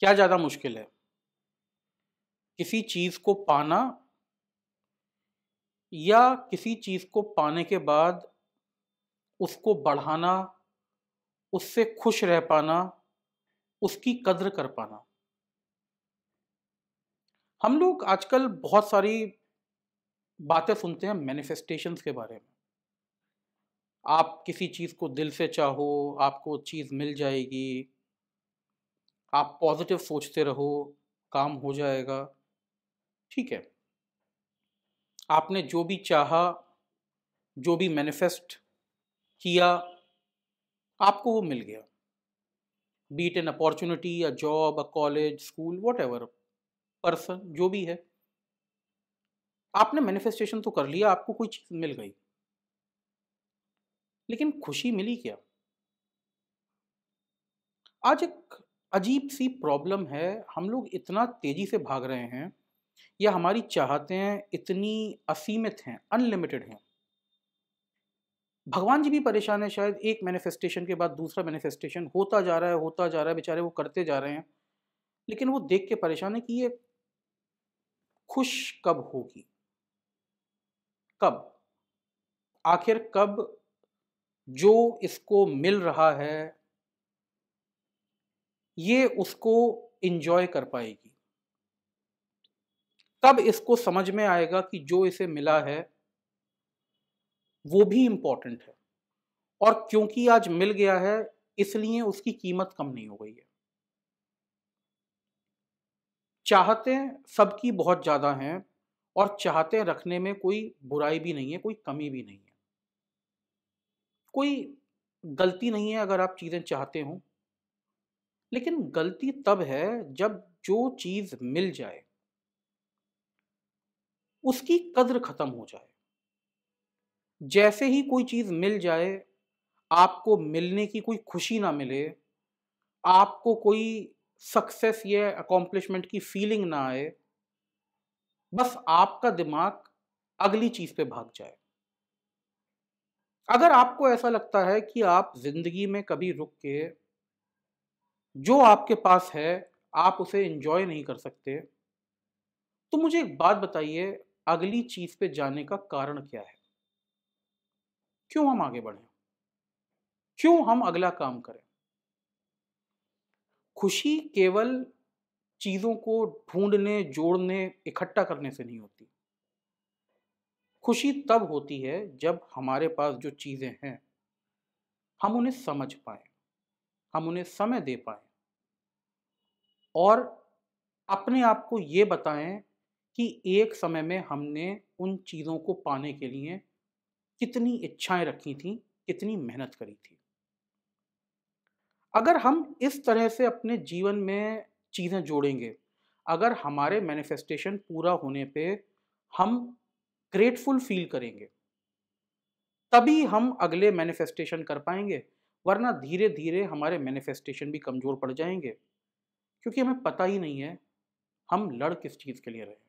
क्या ज़्यादा मुश्किल है किसी चीज़ को पाना या किसी चीज़ को पाने के बाद उसको बढ़ाना उससे खुश रह पाना उसकी कद्र कर पाना हम लोग आजकल बहुत सारी बातें सुनते हैं मैनिफेस्टेशंस के बारे में आप किसी चीज़ को दिल से चाहो आपको चीज़ मिल जाएगी आप पॉजिटिव सोचते रहो काम हो जाएगा ठीक है आपने जो भी चाहा जो भी मैनिफेस्ट किया आपको वो मिल गया be it an opportunity a job a college school whatever person जो भी है आपने मैनिफेस्टेशन तो कर लिया आपको कोई चीज मिल गई लेकिन खुशी मिली क्या आज एक अजीब सी प्रॉब्लम है हम लोग इतना तेज़ी से भाग रहे हैं या हमारी चाहते हैं इतनी असीमित हैं अनलिमिटेड हैं भगवान जी भी परेशान है शायद एक मैनिफेस्टेशन के बाद दूसरा मैनिफेस्टेशन होता जा रहा है होता जा रहा है बेचारे वो करते जा रहे हैं लेकिन वो देख के परेशान है कि ये खुश कब होगी कब आखिर कब जो इसको मिल रहा है ये उसको इंजॉय कर पाएगी तब इसको समझ में आएगा कि जो इसे मिला है वो भी इंपॉर्टेंट है और क्योंकि आज मिल गया है इसलिए उसकी कीमत कम नहीं हो गई है चाहते सबकी बहुत ज़्यादा हैं और चाहते रखने में कोई बुराई भी नहीं है कोई कमी भी नहीं है कोई गलती नहीं है अगर आप चीज़ें चाहते हों लेकिन गलती तब है जब जो चीज मिल जाए उसकी कद्र खत्म हो जाए जैसे ही कोई चीज मिल जाए आपको मिलने की कोई खुशी ना मिले आपको कोई सक्सेस या अकॉम्प्लिशमेंट की फीलिंग ना आए बस आपका दिमाग अगली चीज पे भाग जाए अगर आपको ऐसा लगता है कि आप जिंदगी में कभी रुक के जो आपके पास है आप उसे इंजॉय नहीं कर सकते तो मुझे एक बात बताइए अगली चीज पे जाने का कारण क्या है क्यों हम आगे बढ़े क्यों हम अगला काम करें खुशी केवल चीजों को ढूंढने जोड़ने इकट्ठा करने से नहीं होती खुशी तब होती है जब हमारे पास जो चीजें हैं हम उन्हें समझ पाए हम उन्हें समय दे पाए और अपने आप को ये बताएं कि एक समय में हमने उन चीज़ों को पाने के लिए कितनी इच्छाएं रखी थी कितनी मेहनत करी थी अगर हम इस तरह से अपने जीवन में चीज़ें जोड़ेंगे अगर हमारे मैनिफेस्टेशन पूरा होने पे हम ग्रेटफुल फील करेंगे तभी हम अगले मैनिफेस्टेशन कर पाएंगे वरना धीरे धीरे हमारे मैनिफेस्टेशन भी कमज़ोर पड़ जाएंगे क्योंकि हमें पता ही नहीं है हम लड़ किस चीज़ के लिए रहे